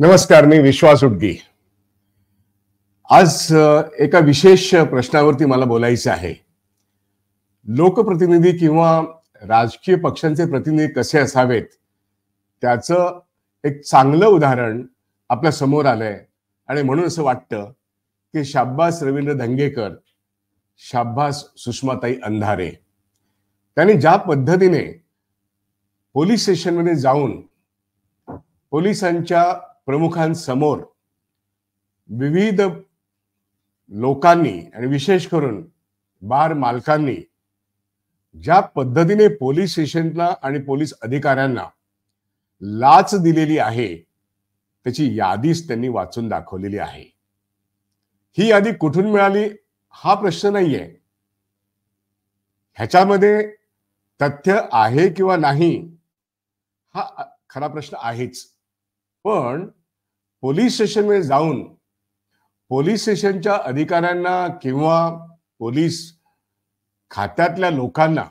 नमस्कार मी विश्वास उडगी आज एका विशेष प्रश्नावरती मला बोलायचं आहे लोकप्रतिनिधी किंवा राजकीय पक्षांचे प्रतिनिधी कसे असावेत त्याचं एक चांगलं उदाहरण आपल्या समोर आलंय आणि म्हणून असं वाटतं की शाब्बास रवींद्र धंगेकर शाब्बास सुषमाताई अंधारे त्यांनी ज्या पद्धतीने पोलीस स्टेशनमध्ये जाऊन पोलिसांच्या प्रमुखांसमोर विविध लोकांनी आणि विशेष करून बार मालकांनी ज्या पद्धतीने पोलीस स्टेशनला आणि पोलीस अधिकाऱ्यांना लाच दिलेली आहे त्याची यादीच त्यांनी वाचून दाखवलेली आहे ही यादी कुठून मिळाली हा प्रश्न नाहीये ह्याच्यामध्ये तथ्य आहे किंवा नाही हा खरा प्रश्न आहेच पण पोलीस स्टेशनमध्ये जाऊन पोलीस स्टेशनच्या अधिकाऱ्यांना किंवा पोलीस खात्यातल्या लोकांना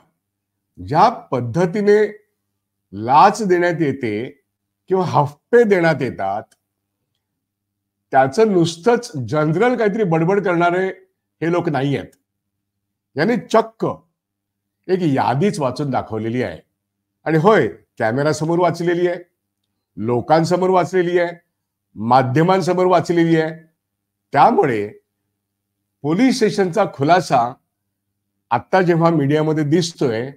ज्या पद्धतीने लाच देण्यात येते किंवा हफ्ते देण्यात येतात त्याचं नुसतंच जनरल काहीतरी बडबड करणारे हे लोक नाही आहेत याने चक्क एक यादीच वाचून दाखवलेली आहे आणि होय कॅमेरासमोर वाचलेली आहे लोकांसमोर वाचलेली आहे माध्यमांसमोर वाचलेली आहे त्यामुळे पोलीस स्टेशनचा खुलासा आता जेव्हा मीडियामध्ये दिसतोय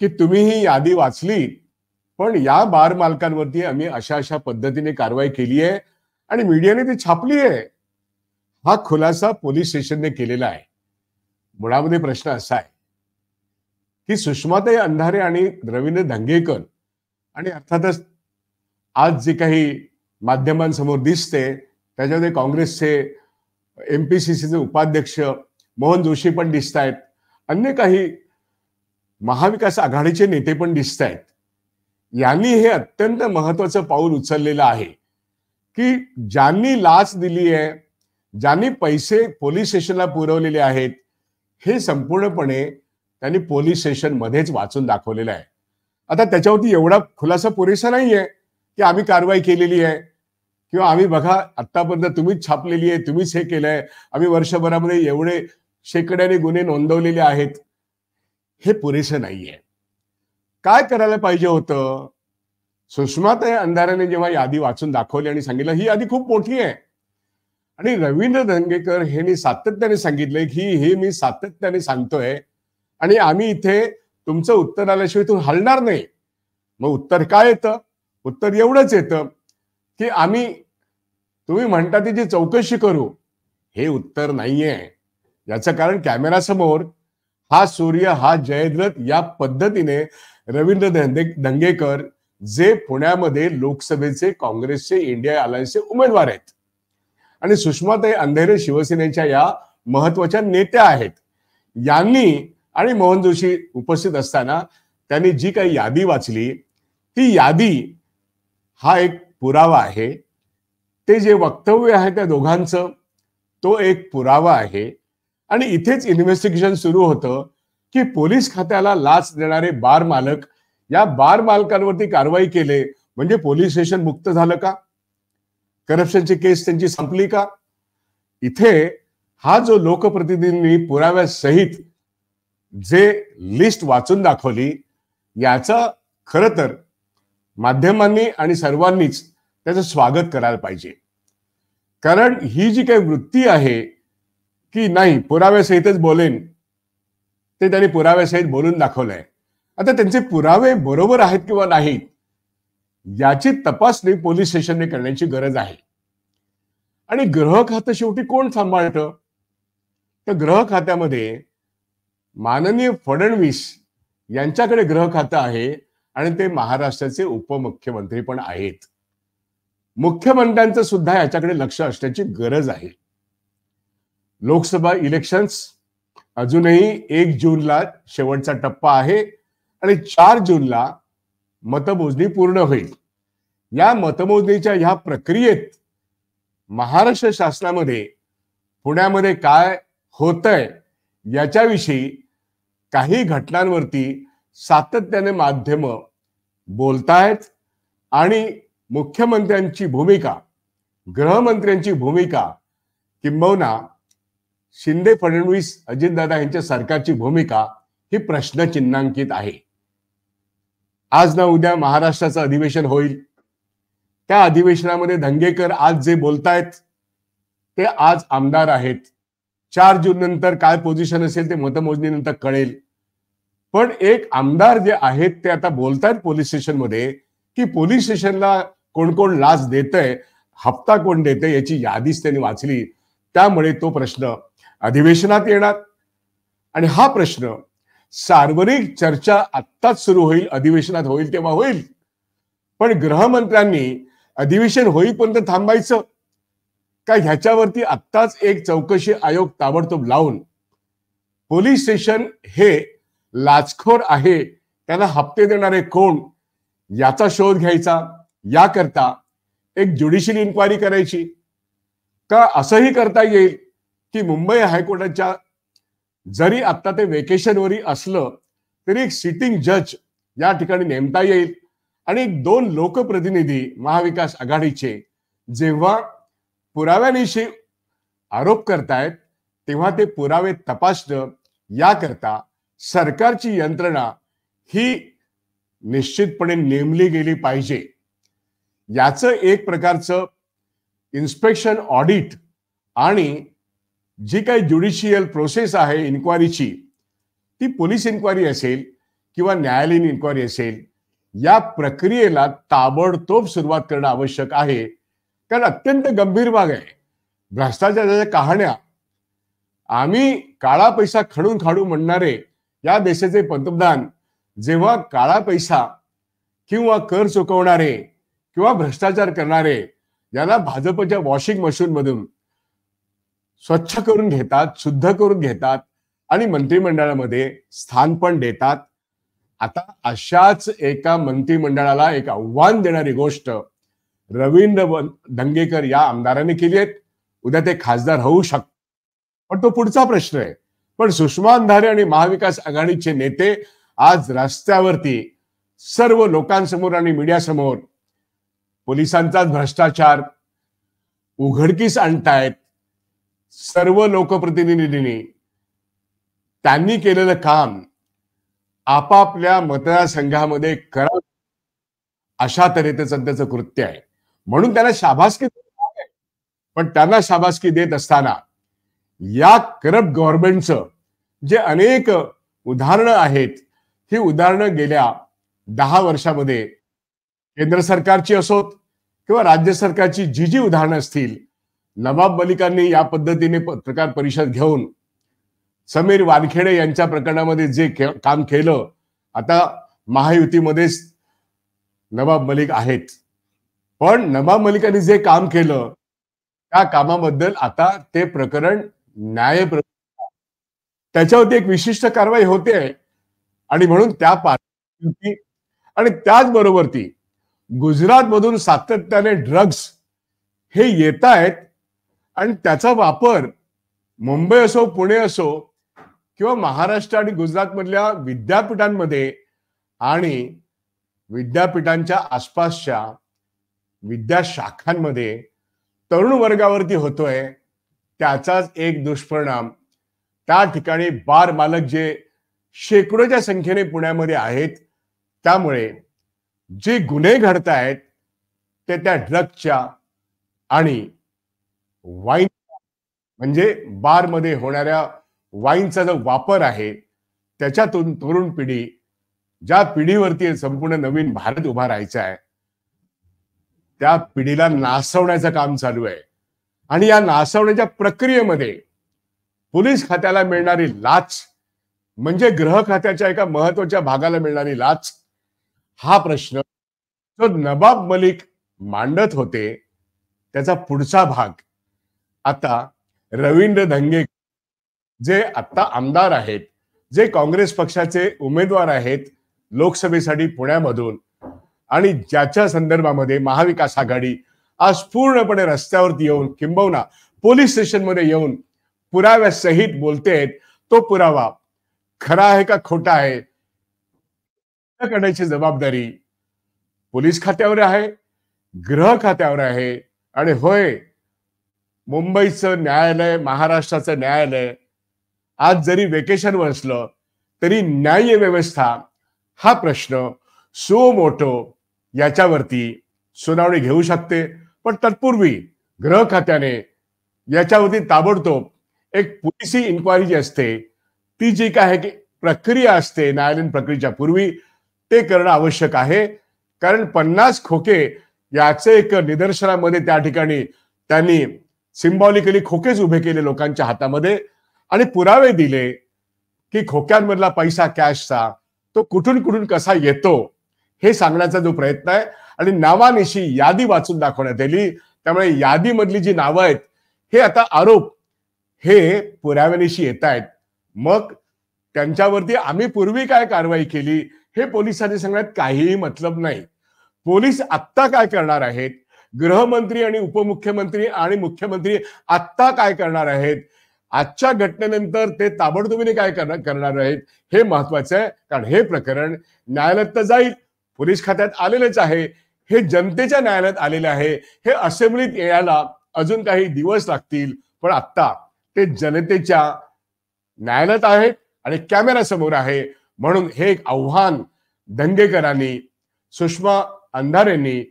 की तुम्ही ही यादी वाचली पण या बार मालकांवरती आम्ही अशा अशा पद्धतीने कारवाई केली आहे आणि मीडियाने ती छापली आहे हा खुलासा पोलीस स्टेशनने केलेला आहे मुळामध्ये प्रश्न असा आहे की सुषमाताई अंधारे आणि रवींद्र धंगेकर आणि अर्थातच आज जे काही माध्यमांसमोर दिसते त्याच्यामध्ये काँग्रेसचे एम पी सी सीचे उपाध्यक्ष मोहन जोशी पण दिसत आहेत अन्य काही महाविकास आघाडीचे नेते पण दिसत आहेत यांनी हे अत्यंत महत्वाचं पाऊल उचललेलं आहे की ज्यांनी लाच दिली आहे ज्यांनी पैसे पोलीस स्टेशनला पुरवलेले आहेत हे संपूर्णपणे त्यांनी पोलीस स्टेशनमध्येच वाचून दाखवलेलं आहे आता त्याच्यावरती एवढा खुलासा पुरेसा नाहीये की आम्ही कारवाई केलेली आहे किंवा आम्ही बघा आतापर्यंत तुम्हीच छापलेली आहे तुम्हीच हे केलंय आम्ही वर्षभरामध्ये एवढे शेकड्याने गुन्हे नोंदवलेले आहेत हे पुरेसं नाहीये काय करायला पाहिजे होतं सुषमात अंधाराने जेव्हा यादी वाचून दाखवली आणि सांगितलं ही यादी खूप मोठी आहे आणि रवींद्र धनगेकर मी सातत्याने सांगितले की हे मी सातत्याने सांगतोय आणि आम्ही इथे तुमचं उत्तर आल्याशिवाय तू हलणार नाही मग उत्तर काय येतं उत्तर एवढंच येतं की आम्ही तुम्ही म्हणता ती जी चौकशी करू हे उत्तर नाहीये याचं कारण समोर हा सूर्य हा जयद्रथ या पद्धतीने रवींद्र दंगेकर जे पुण्यामध्ये लोकसभेचे काँग्रेसचे इंडिया अलायन्सचे उमेदवार आहेत आणि सुषमाताई अंधेरे शिवसेनेच्या या महत्वाच्या नेत्या आहेत यांनी आणि मोहन जोशी उपस्थित असताना त्यांनी जी काही यादी वाचली ती यादी हा एक पुरावा आहे ते जे वक्तव्य आहे त्या दोघांचं तो एक पुरावा आहे आणि इथेच इन्व्हेस्टिगेशन सुरू होतं की पोलीस खात्याला लाच देणारे बार मालक या बार मालकांवरती कारवाई केले म्हणजे पोलीस स्टेशन मुक्त झालं का करप्शनची केस त्यांची संपली का इथे हा जो लोकप्रतिनिधींनी पुराव्यासहित जे लिस्ट वाचून दाखवली याचा खर तर माध्यमांनी आणि सर्वांनीच त्याचं स्वागत करायला पाहिजे कारण ही जी काही वृत्ती आहे की नाही पुराव्यासहितच बोलेन ते त्यांनी पुराव्यासहित बोलून दाखवलंय आता त्यांचे पुरावे बरोबर आहेत किंवा नाहीत याची तपासणी पोलीस स्टेशनने करण्याची गरज आहे आणि ग्रह खातं शेवटी कोण सांभाळत तर ग्रह खात्यामध्ये माननीय फडणवीस यांच्याकडे ग्रह खातं आहे आणि ते महाराष्ट्राचे उपमुख्यमंत्री पण आहेत मुख्यमंत्र्यांचं सुद्धा याच्याकडे लक्ष असण्याची गरज आहे लोकसभा इलेक्शन्स अजूनही एक जूनला शेवटचा टप्पा आहे आणि चार जूनला मतमोजणी पूर्ण होईल या मतमोजणीच्या ह्या प्रक्रियेत महाराष्ट्र शासनामध्ये पुण्यामध्ये काय होतंय याच्याविषयी काही घटनांवरती सातत्याने माध्यम बोलतायत आणि मुख्यमंत्र्यांची भूमिका गृहमंत्र्यांची भूमिका किंबहुना शिंदे फडणवीस अजितदादा यांच्या सरकारची भूमिका ही प्रश्नचिन्हांकित आहे आज ना उद्या महाराष्ट्राचं अधिवेशन होईल त्या अधिवेशनामध्ये धंगेकर आज जे बोलतायत ते आज आमदार आहेत चार जून नंतर काय पोझिशन असेल ते मतमोजणीनंतर कळेल पण एक आमदार जे आहेत ते आता बोलतायत पोलीस स्टेशनमध्ये की पोलीस स्टेशनला कोण कोण लाच देत हप्ता कोण देत याची यादीच त्यांनी वाचली त्यामुळे तो प्रश्न अधिवेशनात येणार आणि हा प्रश्न सार्वजनिक चर्चा आत्ताच सुरू होईल अधिवेशनात होईल तेव्हा होईल पण गृहमंत्र्यांनी अधिवेशन होईपर्यंत थांबायचं का ह्याच्यावरती आत्ताच एक चौकशी आयोग ताबडतोब लावून पोलीस स्टेशन हे लाचखोर आहे त्यांना हप्ते देणारे कोण याचा शोध घ्यायचा याकरता एक ज्युडिशियल इन्क्वायरी करायची का असंही करता येईल की मुंबई हायकोर्टाच्या जरी आता ते वेकेशनवरी असलं तरी एक सिटिंग जज या ठिकाणी नेमता येईल आणि दोन लोकप्रतिनिधी महाविकास आघाडीचे जेव्हा पुराव्यानिशी आरोप करतायत तेव्हा ते पुरावे तपासणं याकरता सरकारची यंत्रणा ही निश्चितपणे नेमली गेली पाहिजे याचं एक प्रकारचं इन्स्पेक्शन ऑडिट आणि जी काही ज्युडिशियल प्रोसेस आहे इन्क्वायरीची ती पोलीस इन्क्वायरी असेल किंवा न्यायालयीन इन्क्वायरी असेल या प्रक्रियेला ताबडतोब सुरुवात करणं आवश्यक आहे कारण अत्यंत गंभीर भाग आहे भ्रष्टाचाराच्या कहाण्या आम्ही काळा पैसा खडून खाडू म्हणणारे या देशाचे पंतप्रधान जेव्हा काळा पैसा किंवा कर चुकवणारे किंवा भ्रष्टाचार करणारे याला भाजपच्या वॉशिंग मशीन मधून स्वच्छ करून घेतात शुद्ध करून घेतात आणि मंत्रिमंडळामध्ये स्थान पण देतात आता अशाच एका मंत्रिमंडळाला एक आव्हान देणारी गोष्ट रवींद्र दंगेकर या आमदाराने केली आहेत उद्या ते खासदार होऊ शकतात पण तो पुढचा प्रश्न आहे पण धारे आणि महाविकास आघाडीचे नेते आज रस्त्यावरती सर्व लोकांसमोर आणि मीडियासमोर पोलिसांचाच भ्रष्टाचार उघडकीस आणतायत सर्व लोकप्रतिनिधींनी त्यांनी केलेलं काम आपापल्या मतदारसंघामध्ये करा अशा तऱ्हेचं सध्याचं कृत्य आहे म्हणून त्यांना शाबासकी पण त्यांना शाबासकी देत असताना या करप्ट गव्हर्नमेंटचं जे अनेक उदाहरणं आहेत ही उदाहरणं गेल्या दहा वर्षामध्ये केंद्र सरकारची असोत किंवा राज्य सरकारची जी जी उदाहरणं असतील नवाब मलिकांनी या पद्धतीने पत्रकार परिषद घेऊन समीर वानखेडे यांच्या प्रकरणामध्ये जे काम केलं आता महायुतीमध्येच नवाब मलिक आहेत पण नवाब मलिकांनी जे काम केलं त्या कामाबद्दल आता ते प्रकरण न्याय त्याच्यावरती एक विशिष्ट कारवाई होते आणि म्हणून त्या पार्टी आणि त्याचबरोबर ती गुजरातमधून सातत्याने ड्रग्स हे येत आहेत आणि त्याचा वापर मुंबई असो पुणे असो किंवा महाराष्ट्र आणि गुजरातमधल्या विद्यापीठांमध्ये आणि विद्यापीठांच्या आसपासच्या विद्याशाखांमध्ये तरुण वर्गावरती होतोय त्याचाच एक दुष्परिणाम त्या ठिकाणी बार मालक जे शेकडोच्या संख्येने पुण्यामध्ये आहेत त्यामुळे जे गुन्हे घडत आहेत ते त्या ड्रगच्या आणि वाईन म्हणजे बार मध्ये होणाऱ्या वाईनचा जो वापर आहे त्याच्यातून तरुण पिढी ज्या पिढीवरती संपूर्ण नवीन भारत उभा राहायचा आहे त्या पिढीला नासवण्याचं काम चालू आहे आणि या नासवण्याच्या प्रक्रियेमध्ये पोलीस खात्याला मिळणारी लाच म्हणजे ग्रह खात्याच्या एका महत्वाच्या भागाला मिळणारी लाच हा प्रश्न जो नवाब मलिक मांडत होते त्याचा पुढचा भाग आता रवींद्र धंगे जे आत्ता आमदार आहेत जे काँग्रेस पक्षाचे उमेदवार आहेत लोकसभेसाठी पुण्यामधून आणि ज्याच्या संदर्भामध्ये महाविकास आघाडी आज पूर्णपणे रस्त्यावरती येऊन किंबवना पोलीस स्टेशनमध्ये येऊन पुराव्या सहित बोलते तो पुरावा खरा आहे का खोटा आहे करण्याची जबाबदारी पोलीस खात्यावर आहे गृह खात्यावर आहे आणि होय मुंबईचं न्यायालय महाराष्ट्राचं न्यायालय आज जरी वेकेशनवर असलं तरी न्याय व्यवस्था हा प्रश्न सुमोटो याच्यावरती सुनावणी घेऊ शकते पण तत्पूर्वी गृह खात्याने याच्यावरती ताबडतोब एक पोलिसी इन्क्वायरी जी असते ती जी काय आहे की प्रक्रिया असते न्यायालयीन प्रक्रियेच्या पूर्वी ते करणं आवश्यक आहे कारण पन्नास खोके याचे एक निदर्शनामध्ये त्या ठिकाणी त्यांनी सिम्बॉलिकली खोकेच उभे केले लोकांच्या हातामध्ये आणि पुरावे दिले की खोक्यांमधला पैसा कॅशचा तो कुठून कुठून कसा येतो हे सांगण्याचा जो प्रयत्न आहे आणि नावानिशी यादी वाचून दाखवण्यात आली त्यामुळे यादीमधली जी नावं आहेत हे आता आरोप हे पुराव्यानिशी येत आहेत मग त्यांच्यावरती आम्ही पूर्वी काय कारवाई केली हे पोलिसांनी सांगण्यात काहीही मतलब नाही पोलीस आत्ता काय करणार आहेत गृहमंत्री आणि उपमुख्यमंत्री आणि मुख्यमंत्री आत्ता काय करणार आहेत आजच्या घटनेनंतर ते ताबडतोबीने काय करणार आहेत हे महत्वाचं आहे कारण हे प्रकरण न्यायालयात तर जाईल पोलीस खात्यात आलेलंच आहे हे जनतेच्या न्यायालयात आलेले आहे हे असेंब्लीत यायला अजून काही दिवस लागतील पण आत्ता ते जनतेच्या न्यायालयात आहेत आणि कॅमेरा समोर आहे म्हणून हे एक आव्हान दंगेकरांनी सुषमा अंधारेंनी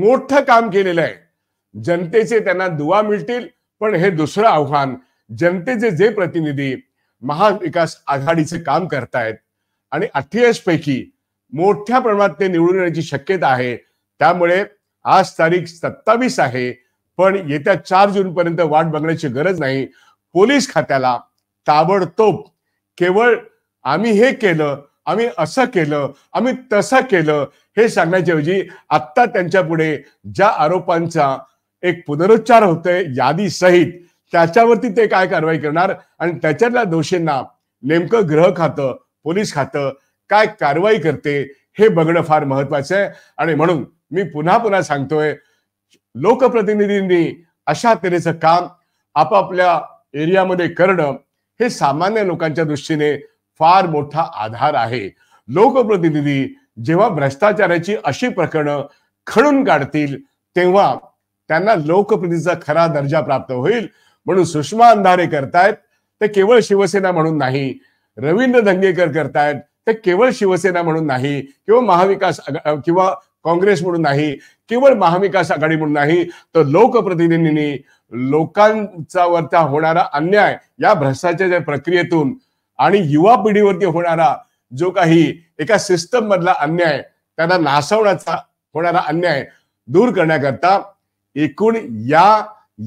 मोठं काम केलेलं आहे जनतेचे त्यांना दुवा मिळतील पण हे दुसरं आव्हान जनतेचे जे प्रतिनिधी महाविकास आघाडीचे काम करतायत आणि अठ्ठेस पैकी मोठ्या प्रमाणात ते निवडून येण्याची शक्यता आहे त्यामुळे आज तारीख सत्तावीस आहे पण येत्या चार जून पर्यंत वाट बघण्याची गरज नाही पोलीस खात्याला ताबडतोब केवळ आम्ही हे केलं आम्ही असं केलं आम्ही तसं केलं हे सांगण्याच्याऐवजी आत्ता त्यांच्या पुढे ज्या आरोपांचा एक पुनरुच्चार होतोय यादी सहित त्याच्यावरती ते काय कारवाई करणार आणि त्याच्यातल्या दोषींना नेमकं ग्रह खातं पोलीस खातं काय कारवाई करते हे बघणं फार महत्वाचं आहे आणि म्हणून मी पुन्हा पुन्हा सांगतोय लोकप्रतिनिधींनी अशा तऱ्हेचं काम आपापल्या एरियामध्ये करणं हे सामान्य लोकांच्या दृष्टीने फार मोठा आधार आहे लोकप्रतिनिधी जेव्हा भ्रष्टाचाराची अशी प्रकरणं खडून काढतील तेव्हा त्यांना लोकप्रतिनिधीचा खरा दर्जा प्राप्त होईल म्हणून सुषमा अंधारे करतायत ते केवळ शिवसेना म्हणून नाही रवींद्र धंगेकर करतायत ते केवळ शिवसेना म्हणून नाही किंवा महाविकास किंवा काँग्रेस म्हणून नाही केवळ महाविकास आघाडी म्हणून नाही तर लोकप्रतिनिधींनी लोकांचा वरचा होणारा अन्याय या भ्रष्टाच्या प्रक्रियेतून आणि युवा पिढीवरती होणारा जो काही एका सिस्टम मधला अन्याय त्यांना नासवण्याचा होणारा अन्याय दूर करण्याकरता एकूण या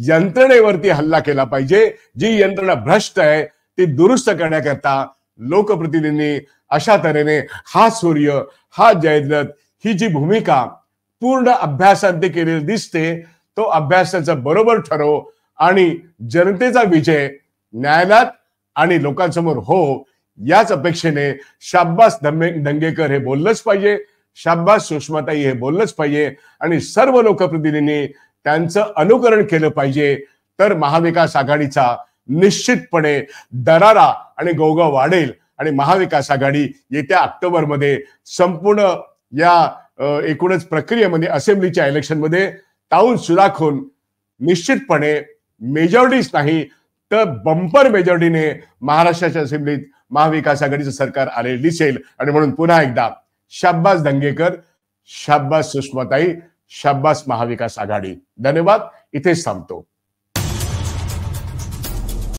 यंत्रणेवरती हल्ला केला पाहिजे जी यंत्रणा भ्रष्ट आहे ती दुरुस्त करण्याकरता लोकप्रतिनिधींनी अशा तऱ्हेने हा सूर्य हा जयद्रथ ही जी भूमिका पूर्ण अभ्यासांती केलेली दिसते तो अभ्यासाचा बरोबर ठरो आणि जनतेचा विजय न्यायालयात आणि लोकांसमोर हो याच अपेक्षेने शाब्बास दंगेकर हे बोललंच पाहिजे शाब्बास सुषमाताई हे बोललंच पाहिजे आणि सर्व लोकप्रतिनिधींनी त्यांचं अनुकरण केलं पाहिजे तर महाविकास आघाडीचा निश्चितपणे दरारा आणि गोगा वाढेल आणि महाविकास आघाडी येत्या ऑक्टोबरमध्ये संपूर्ण या एकूणच प्रक्रियेमध्ये असेंब्लीच्या इलेक्शनमध्ये ताऊन सुराखून निश्चितपणे मेजॉरिटीच नाही तर बंपर मेजॉरिटीने महाराष्ट्राच्या असेंब्लीत महाविकास आघाडीचं सरकार आले दिसेल आणि म्हणून पुन्हा एकदा शाब्बास दंगेकर शाब्बास सुषमाताई शाब्बास महाविकास आघाडी धन्यवाद इथेच थांबतो